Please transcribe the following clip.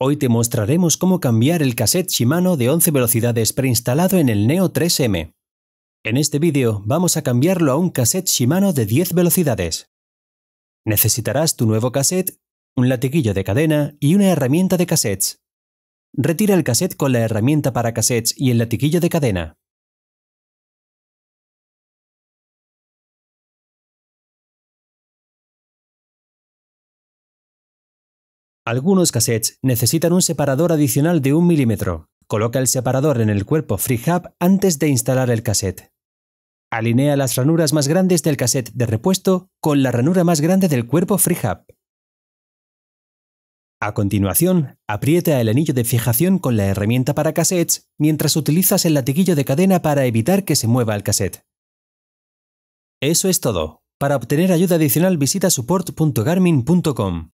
Hoy te mostraremos cómo cambiar el cassette Shimano de 11 velocidades preinstalado en el Neo 3M. En este vídeo vamos a cambiarlo a un cassette Shimano de 10 velocidades. Necesitarás tu nuevo cassette, un latiguillo de cadena y una herramienta de cassettes. Retira el cassette con la herramienta para cassettes y el latiguillo de cadena. Algunos cassettes necesitan un separador adicional de un milímetro. Coloca el separador en el cuerpo FreeHub antes de instalar el cassette. Alinea las ranuras más grandes del cassette de repuesto con la ranura más grande del cuerpo FreeHub. A continuación, aprieta el anillo de fijación con la herramienta para cassettes mientras utilizas el latiguillo de cadena para evitar que se mueva el cassette. Eso es todo. Para obtener ayuda adicional visita support.garmin.com.